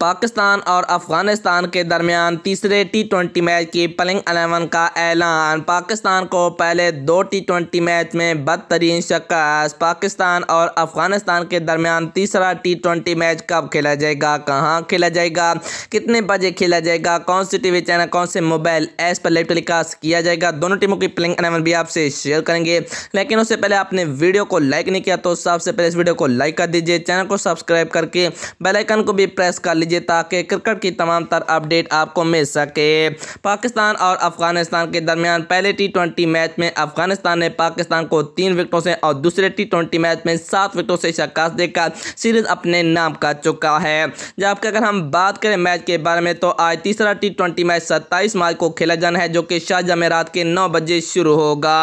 पाकिस्तान और अफगानिस्तान के दरमियान तीसरे टी ट्वेंटी मैच की प्लिंग अलेवन का ऐलान पाकिस्तान को पहले दो टी ट्वेंटी मैच में बदतरीन शिकस्त पाकिस्तान और अफगानिस्तान के दरमियान तीसरा टी ट्वेंटी मैच कब खेला जाएगा कहाँ खेला जाएगा कितने बजे खेला जाएगा कौन से टीवी चैनल कौन से मोबाइल ऐप पर लाइव टेलीकास्ट किया जाएगा दोनों टीमों की प्लिंग अलेवन भी आपसे शेयर करेंगे लेकिन उससे पहले आपने वीडियो को लाइक नहीं किया तो सबसे पहले इस वीडियो को लाइक कर दीजिए चैनल को सब्सक्राइब करके बेलाइकन को भी प्रेस कर लीजिए कीजिए ताकि क्रिकेट की तमाम तर अपडेट आपको मिल सके पाकिस्तान और अफगानिस्तान के दरमियान पहले टी मैच में अफगानिस्तान ने पाकिस्तान को तीन विकेटों से और दूसरे टी मैच में सात विकेटों से शिकस्त देकर सीरीज अपने नाम कर चुका है जबकि अगर हम बात करें मैच के बारे में तो आज तीसरा टी मैच सत्ताईस मार्च को खेला जाना है जो कि शाहजहाँ में रात के नौ बजे शुरू होगा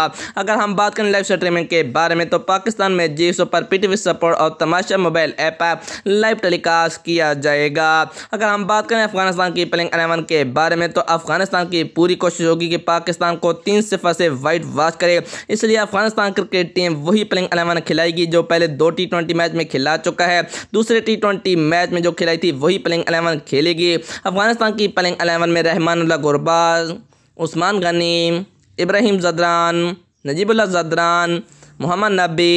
अगर हम बात करें लाइव स्ट्रीमिंग के बारे में तो पाकिस्तान में जी सुपर पीटीवी सपोर्ट और तमाशा मोबाइल ऐप पर लाइव टेलीकास्ट किया जाएगा अगर हम बात करें अफगानिस्तान की प्लेइंग अलेवन के बारे में तो अफगानिस्तान की पूरी कोशिश होगी कि पाकिस्तान को तीन सिफर से वाइट वॉश करे इसलिए अफगानिस्तान क्रिकेट टीम वही प्लेइंग अलेवन खिलाएगी जो पहले दो टी ट्वेंटी मैच में खिला चुका है दूसरे टी ट्वेंटी मैच में जो खिलाई थी वही प्लेइंग अलेवन खेलेगी अफगानिस्तान की प्लेइंग अलेवन में रहमानुल्ला गुरबाज उस्मान गनी इब्राहिम जदरान नजीबुल्ला जदरान मोहम्मद नबी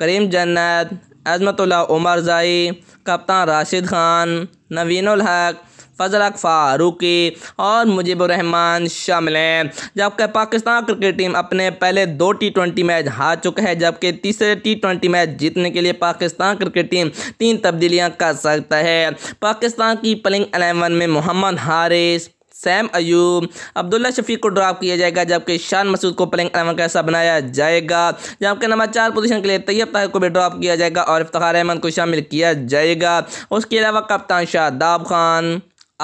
करीम जन्नत अजमतुल्ला उमर जई कप्तान राशिद खान नवीन हक फजल फारूकी और मुजीबरहमान शामिल हैं जबकि पाकिस्तान क्रिकेट टीम अपने पहले दो टी ट्वेंटी मैच हार चुका है जबकि तीसरे टी ट्वेंटी मैच जीतने के लिए पाकिस्तान क्रिकेट टीम तीन तब्दीलियां कर सकता है पाकिस्तान की पलिंग अलेवन में मोहम्मद हारिस सैम अयूब अब्दुल्ला शफीक को ड्रॉप किया जाएगा जबकि शान मसूद को प्लेंग एलेवन का हिस्सा बनाया जाएगा जबकि नंबर चार पोजीशन के लिए तैयब ताहिर को भी ड्रॉप किया जाएगा और इफ्तार अहमद को शामिल किया जाएगा उसके अलावा कप्तान शादाब खान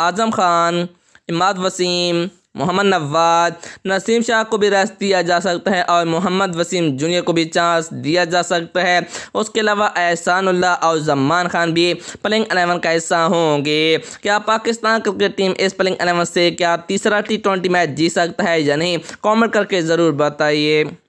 आजम खान इमाद वसीम मोहम्मद नवाद नसीम शाह को भी रेस्ट दिया जा सकता है और मोहम्मद वसीम जूनियर को भी चांस दिया जा सकता है उसके अलावा एहसानुल्लाह और जमान खान भी प्लेइंग अलेवन का हिस्सा होंगे क्या पाकिस्तान क्रिकेट टीम इस प्लेइंग अलेवन से क्या तीसरा टी ट्वेंटी मैच जीत सकता है या नहीं कॉमेंट करके ज़रूर बताइए